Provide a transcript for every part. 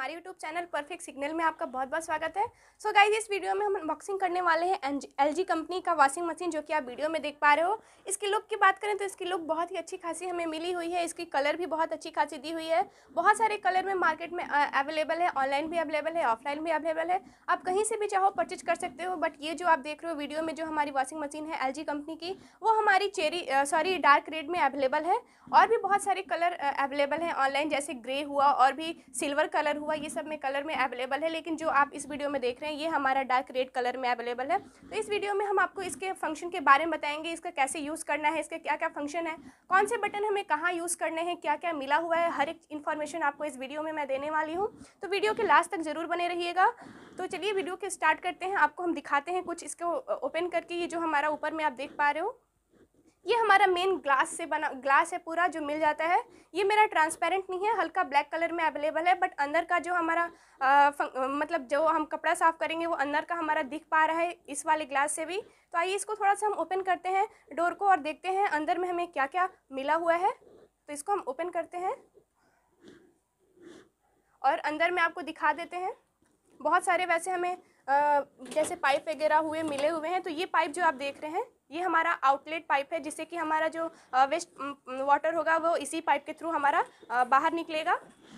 हमारे YouTube channel perfect signal में आपका बहुत बहुत स्वागत है सो so गाइज इस वीडियो में हम अनबॉक्सिंग करने वाले हैं एल जी कंपनी का वॉशिंग मशीन जो कि आप वीडियो में देख पा रहे हो इसकी लुक की बात करें तो इसकी लुक बहुत ही अच्छी खासी हमें मिली हुई है इसकी कलर भी बहुत अच्छी खासी दी हुई है बहुत सारे कलर में मार्केट में अवेलेबल है ऑनलाइन भी अवेलेबल है ऑफलाइन भी अवेलेबल है आप कहीं से भी चाहो परचेज कर सकते हो बट ये जो आप देख रहे हो वीडियो में जो हमारी वॉशिंग मशीन है एल कंपनी की वो हमारी चेरी सॉरी डार्क रेड में अवेलेबल है और भी बहुत सारे कलर अवेलेबल हैं ऑनलाइन जैसे ग्रे हुआ और भी सिल्वर कलर हुआ हुआ ये सब में कलर में अवेलेबल है लेकिन जो आप इस वीडियो में देख रहे हैं ये हमारा डार्क रेड कलर में अवेलेबल है तो इस वीडियो में हम आपको इसके फंक्शन के बारे में बताएंगे इसका कैसे यूज़ करना है इसका क्या क्या फंक्शन है कौन से बटन हमें कहाँ यूज़ करने हैं क्या क्या मिला हुआ है हर एक इन्फॉर्मेशन आपको इस वीडियो में मैं देने वाली हूँ तो वीडियो के लास्ट तक ज़रूर बने रहिएगा तो चलिए वीडियो के स्टार्ट करते हैं आपको हम दिखाते हैं कुछ इसको ओपन करके ये जो हमारा ऊपर में आप देख पा रहे हो ये हमारा मेन ग्लास से बना ग्लास है पूरा जो मिल जाता है ये मेरा ट्रांसपेरेंट नहीं है हल्का ब्लैक कलर में अवेलेबल है बट अंदर का जो हमारा आ, फं, मतलब जो हम कपड़ा साफ करेंगे वो अंदर का हमारा दिख पा रहा है इस वाले ग्लास से भी तो आइए इसको थोड़ा सा हम ओपन करते हैं डोर को और देखते हैं अंदर में हमें क्या क्या मिला हुआ है तो इसको हम ओपन करते हैं और अंदर में आपको दिखा देते हैं बहुत सारे वैसे हमें जैसे पाइप वगैरह हुए मिले हुए हैं तो ये पाइप जो आप देख रहे हैं ये हमारा आउटलेट पाइप है जिससे कि हमारा जो वेस्ट वाटर होगा वो इसी पाइप के थ्रू हमारा बाहर निकलेगा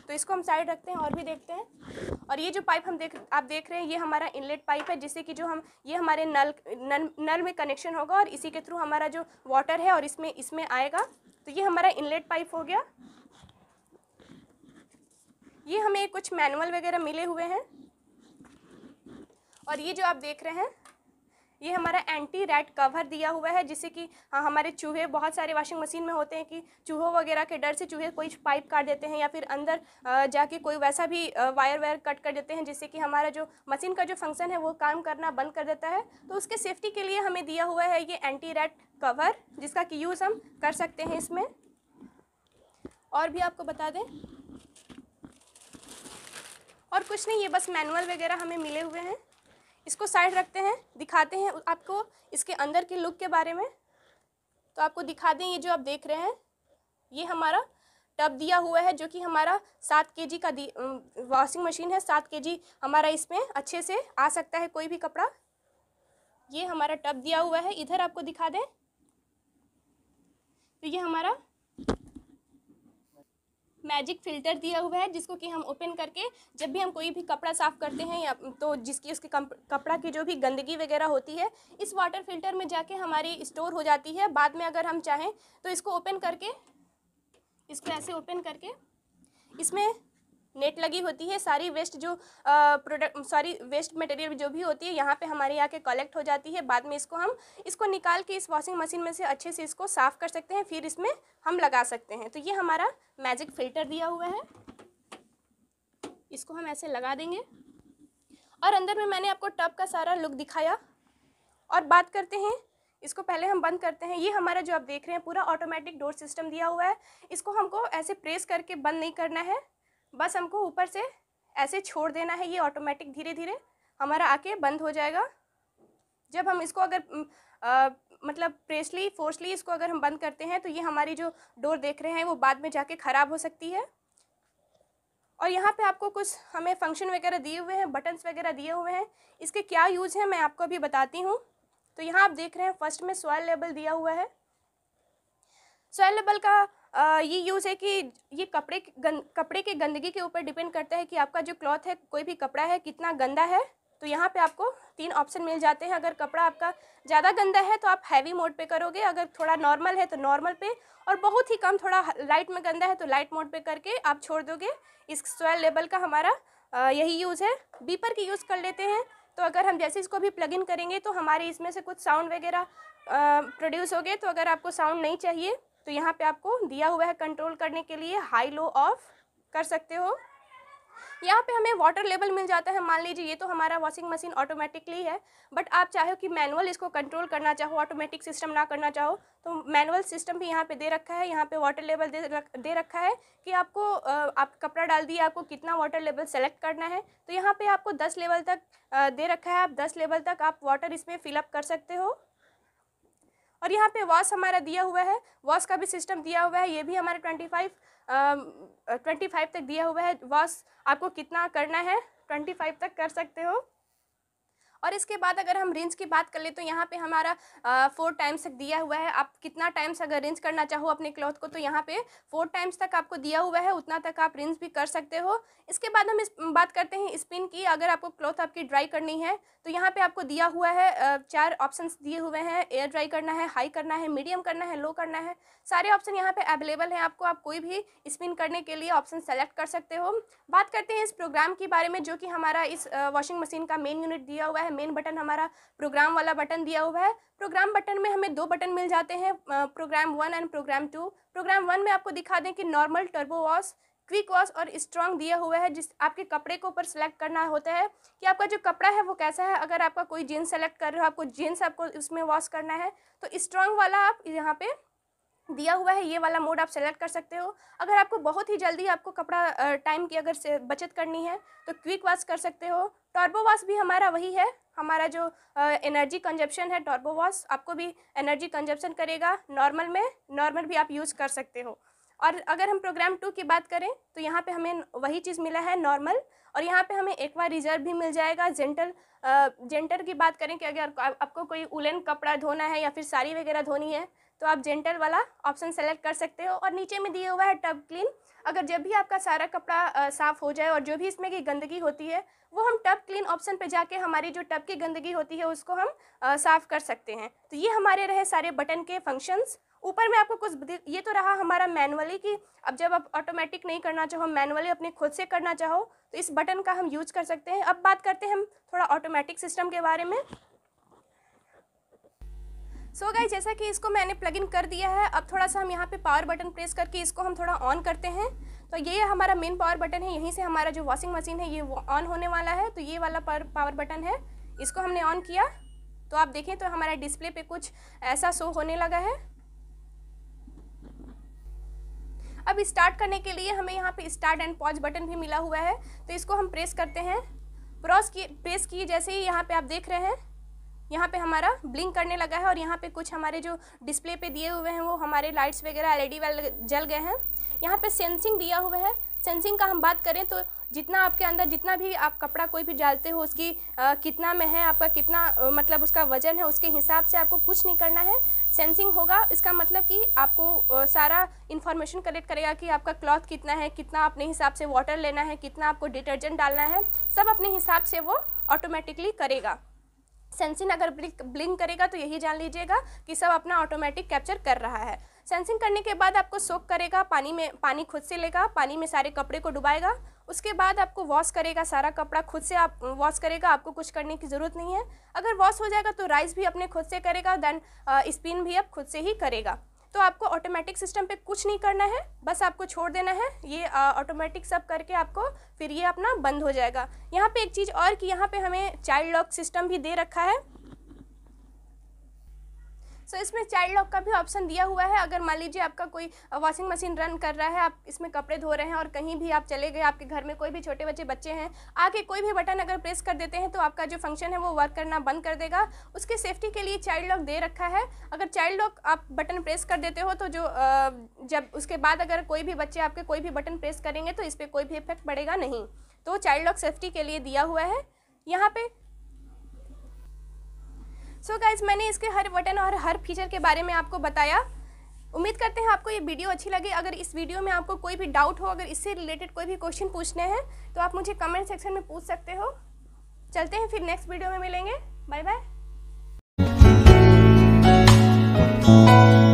तो इसको हम साइड रखते हैं और भी देखते हैं और ये जो पाइप हम देख आप देख रहे हैं ये हमारा इनलेट पाइप है जिससे कि जो हम ये हमारे नल नल नल में कनेक्शन होगा और इसी के थ्रू हमारा जो वाटर है और इसमें इसमें आएगा तो ये हमारा इनलेट पाइप हो गया ये हमें कुछ मैनुअल वगैरह मिले हुए हैं और ये जो आप देख रहे हैं ये हमारा एंटी रैट कवर दिया हुआ है जिससे कि हाँ हमारे चूहे बहुत सारे वॉशिंग मशीन में होते हैं कि चूहों वगैरह के डर से चूहे कोई पाइप काट देते हैं या फिर अंदर जाके कोई वैसा भी वायर वायर कट कर देते हैं जिससे कि हमारा जो मशीन का जो फंक्शन है वो काम करना बंद कर देता है तो उसके सेफ्टी के लिए हमें दिया हुआ है ये एंटी रैट कवर जिसका कि यूज़ हम कर सकते हैं इसमें और भी आपको बता दें और कुछ नहीं ये बस मैनुअल वगैरह हमें मिले हुए हैं इसको साइड रखते हैं दिखाते हैं आपको इसके अंदर के लुक के बारे में तो आपको दिखा दें ये जो आप देख रहे हैं ये हमारा टब दिया हुआ है जो कि हमारा सात के जी का वॉशिंग मशीन है सात के जी हमारा इसमें अच्छे से आ सकता है कोई भी कपड़ा ये हमारा टब दिया हुआ है इधर आपको दिखा दें तो ये हमारा मैजिक फिल्टर दिया हुआ है जिसको कि हम ओपन करके जब भी हम कोई भी कपड़ा साफ़ करते हैं या तो जिसकी उसके कपड़ा की जो भी गंदगी वगैरह होती है इस वाटर फिल्टर में जाके हमारी स्टोर हो जाती है बाद में अगर हम चाहें तो इसको ओपन करके इसको ऐसे ओपन करके इसमें नेट लगी होती है सारी वेस्ट जो प्रोडक्ट सॉरी वेस्ट मटेरियल जो भी होती है यहाँ पे हमारे यहाँ के कलेक्ट हो जाती है बाद में इसको हम इसको निकाल के इस वॉशिंग मशीन में से अच्छे से इसको साफ़ कर सकते हैं फिर इसमें हम लगा सकते हैं तो ये हमारा मैजिक फिल्टर दिया हुआ है इसको हम ऐसे लगा देंगे और अंदर में मैंने आपको टब का सारा लुक दिखाया और बात करते हैं इसको पहले हम बंद करते हैं ये हमारा जो आप देख रहे हैं पूरा ऑटोमेटिक डोर सिस्टम दिया हुआ है इसको हमको ऐसे प्रेस करके बंद नहीं करना है बस हमको ऊपर से ऐसे छोड़ देना है ये ऑटोमेटिक धीरे धीरे हमारा आके बंद हो जाएगा जब हम इसको अगर आ, मतलब प्रेसली फोर्सली इसको अगर हम बंद करते हैं तो ये हमारी जो डोर देख रहे हैं वो बाद में जाके ख़राब हो सकती है और यहाँ पे आपको कुछ हमें फंक्शन वगैरह दिए हुए हैं बटन्स वगैरह दिए हुए हैं इसके क्या यूज़ हैं मैं आपको अभी बताती हूँ तो यहाँ आप देख रहे हैं फर्स्ट में सॉयल लेबल दिया हुआ है सॉयल लेबल का ये यूज़ है कि ये कपड़े गंद, कपड़े के गंदगी के ऊपर डिपेंड करता है कि आपका जो क्लॉथ है कोई भी कपड़ा है कितना गंदा है तो यहाँ पे आपको तीन ऑप्शन मिल जाते हैं अगर कपड़ा आपका ज़्यादा गंदा है तो आप हैवी मोड पे करोगे अगर थोड़ा नॉर्मल है तो नॉर्मल पे और बहुत ही कम थोड़ा लाइट में गंदा है तो लाइट मोड पे करके आप छोड़ दोगे इस सोयल लेबल का हमारा आ, यही यूज़ है बीपर की यूज़ कर लेते हैं तो अगर हम जैसे इसको भी प्लग इन करेंगे तो हमारे इसमें से कुछ साउंड वगैरह प्रोड्यूस हो गए तो अगर आपको साउंड नहीं चाहिए तो यहाँ पे आपको दिया हुआ है कंट्रोल करने के लिए हाई लो ऑफ कर सकते हो यहाँ पे हमें वाटर लेवल मिल जाता है मान लीजिए ये तो हमारा वॉशिंग मशीन ऑटोमेटिकली है बट आप चाहो कि मैनुअल इसको कंट्रोल करना चाहो ऑटोमेटिक सिस्टम ना करना चाहो तो मैनुअल सिस्टम भी यहाँ पे दे रखा है यहाँ पे वाटर लेवल दे रख, दे रखा है कि आपको आप कपड़ा डाल दिया आपको कितना वाटर लेवल सेलेक्ट करना है तो यहाँ पर आपको दस लेवल तक दे रखा है आप दस लेवल तक आप वाटर इसमें फिलअप कर सकते हो और यहाँ पे वॉस हमारा दिया हुआ है वॉस का भी सिस्टम दिया हुआ है ये भी हमारे ट्वेंटी फाइव ट्वेंटी फाइव तक दिया हुआ है वॉस आपको कितना करना है ट्वेंटी फाइव तक कर सकते हो और इसके बाद अगर हम रेंज की बात कर ले तो यहाँ पे हमारा फोर टाइम्स तक दिया हुआ है आप कितना टाइम्स अगर रेंज करना चाहो अपने क्लॉथ को तो यहाँ पे फोर टाइम्स तक आपको दिया हुआ है उतना तक आप रेंज भी कर सकते हो इसके बाद हम इस बात करते हैं स्पिन की अगर आपको क्लॉथ आपकी ड्राई करनी है तो यहाँ पे आपको दिया हुआ है चार ऑप्शन दिए हुए हैं एयर ड्राई करना है हाई करना है मीडियम करना है लो करना है सारे ऑप्शन यहाँ पे अवेलेबल हैं आपको आप कोई भी स्पिन करने के लिए ऑप्शन सेलेक्ट कर सकते हो बात करते हैं इस प्रोग्राम के बारे में जो कि हमारा इस वॉशिंग मशीन का मेन यूनिट दिया हुआ है है मेन बटन हमारा प्रोग्राम वाला बटन दिया हुआ है प्रोग्राम बटन में हमें दो बटन मिल जाते हैं programme one and programme two programme one में आपको दिखा दें कि normal turbo wash quick wash और स्ट्रॉन्ग दिया हुआ है जिस आपके कपड़े के ऊपर सेलेक्ट करना होता है कि आपका जो कपड़ा है वो कैसा है अगर आपका कोई जीन्स सेलेक्ट कर रहे हो आपको जीन्स आपको उसमें वॉश करना है तो स्ट्रॉन्ग वाला आप यहाँ पर दिया हुआ है ये वाला मोड आप सेलेक्ट कर सकते हो अगर आपको बहुत ही जल्दी आपको कपड़ा टाइम की अगर बचत करनी है तो क्विक वॉश कर सकते हो टॉर्बो वॉश भी हमारा वही है हमारा जो एनर्जी कंजप्शन है टॉर्बो वॉश आपको भी एनर्जी कंजप्शन करेगा नॉर्मल में नॉर्मल भी आप यूज़ कर सकते हो और अगर हम प्रोग्राम टू की बात करें तो यहाँ पे हमें वही चीज़ मिला है नॉर्मल और यहाँ पे हमें बार रिजर्व भी मिल जाएगा जेंटल जेंटर की बात करें कि अगर आपको कोई उलन कपड़ा धोना है या फिर साड़ी वगैरह धोनी है तो आप जेंटल वाला ऑप्शन सेलेक्ट कर सकते हो और नीचे में दिए हुआ है टब क्लीन अगर जब भी आपका सारा कपड़ा साफ़ हो जाए और जो भी इसमें की गंदगी होती है वो हम टब क्लीन ऑप्शन पे जाके हमारी जो टब की गंदगी होती है उसको हम साफ़ कर सकते हैं तो ये हमारे रहे सारे बटन के फंक्शंस ऊपर में आपको कुछ ये तो रहा हमारा मैनुअली कि अब जब आप ऑटोमेटिक नहीं करना चाहो मैनुअली अपने खुद से करना चाहो तो इस बटन का हम यूज कर सकते हैं अब बात करते हैं हम थोड़ा ऑटोमेटिक सिस्टम के बारे में सो so गाइस जैसा कि इसको मैंने प्लग इन कर दिया है अब थोड़ा सा हम यहाँ पे पावर बटन प्रेस करके इसको हम थोड़ा ऑन करते हैं तो ये हमारा मेन पावर बटन है यहीं से हमारा जो वॉशिंग मशीन है ये ऑन होने वाला है तो ये वाला पावर बटन है इसको हमने ऑन किया तो आप देखें तो हमारा डिस्प्ले पे कुछ ऐसा शो होने लगा है अब स्टार्ट करने के लिए हमें यहाँ पे स्टार्ट एंड पॉज बटन भी मिला हुआ है तो इसको हम प्रेस करते हैं प्रॉस की प्रेस किए जैसे ही यहाँ पे आप देख रहे हैं यहाँ पे हमारा ब्लिंक करने लगा है और यहाँ पे कुछ हमारे जो डिस्प्ले पे दिए हुए हैं वो हमारे लाइट्स वगैरह एल वाले जल गए हैं यहाँ पे सेंसिंग दिया हुआ है सेंसिंग का हम बात करें तो जितना आपके अंदर जितना भी आप कपड़ा कोई भी डालते हो उसकी आ, कितना में है आपका कितना आ, मतलब उसका वजन है उसके हिसाब से आपको कुछ नहीं करना है सेंसिंग होगा इसका मतलब कि आपको आ, सारा इन्फॉर्मेशन कलेक्ट करेगा कि आपका क्लॉथ कितना है कितना अपने हिसाब से वाटर लेना है कितना आपको डिटर्जेंट डालना है सब अपने हिसाब से वो ऑटोमेटिकली करेगा सेंसिंग अगर ब्लिंक ब्लिंक करेगा तो यही जान लीजिएगा कि सब अपना ऑटोमेटिक कैप्चर कर रहा है सेंसिंग करने के बाद आपको सोक करेगा पानी में पानी खुद से लेगा पानी में सारे कपड़े को डुबाएगा उसके बाद आपको वॉश करेगा सारा कपड़ा खुद से आप वॉश करेगा आपको कुछ करने की ज़रूरत नहीं है अगर वॉश हो जाएगा तो राइस भी अपने खुद से करेगा देन स्पिन भी आप खुद से ही करेगा तो आपको ऑटोमेटिक सिस्टम पे कुछ नहीं करना है बस आपको छोड़ देना है ये ऑटोमेटिक सब करके आपको फिर ये अपना बंद हो जाएगा यहाँ पे एक चीज़ और कि यहाँ पे हमें चाइल्ड लॉक सिस्टम भी दे रखा है सो इसमें चाइल्ड लॉक का भी ऑप्शन दिया हुआ है अगर मान लीजिए आपका कोई वॉशिंग मशीन रन कर रहा है आप इसमें कपड़े धो रहे हैं और कहीं भी आप चले गए आपके घर में कोई भी छोटे बच्चे बच्चे हैं आके कोई भी बटन अगर प्रेस कर देते हैं तो आपका जो फंक्शन है वो वर्क करना बंद कर देगा उसकी सेफ्टी के लिए चाइल्ड लॉक दे रखा है अगर चाइल्ड लॉक आप बटन प्रेस कर देते हो तो जो जब उसके बाद अगर कोई भी बच्चे आपके कोई भी बटन प्रेस करेंगे तो इस पर कोई भी इफेक्ट पड़ेगा नहीं तो चाइल्ड लॉक सेफ्टी के लिए दिया हुआ है यहाँ पे सो so गाइज मैंने इसके हर बटन और हर फीचर के बारे में आपको बताया उम्मीद करते हैं आपको ये वीडियो अच्छी लगी अगर इस वीडियो में आपको कोई भी डाउट हो अगर इससे रिलेटेड कोई भी क्वेश्चन पूछने हैं तो आप मुझे कमेंट सेक्शन में पूछ सकते हो चलते हैं फिर नेक्स्ट वीडियो में मिलेंगे बाय बाय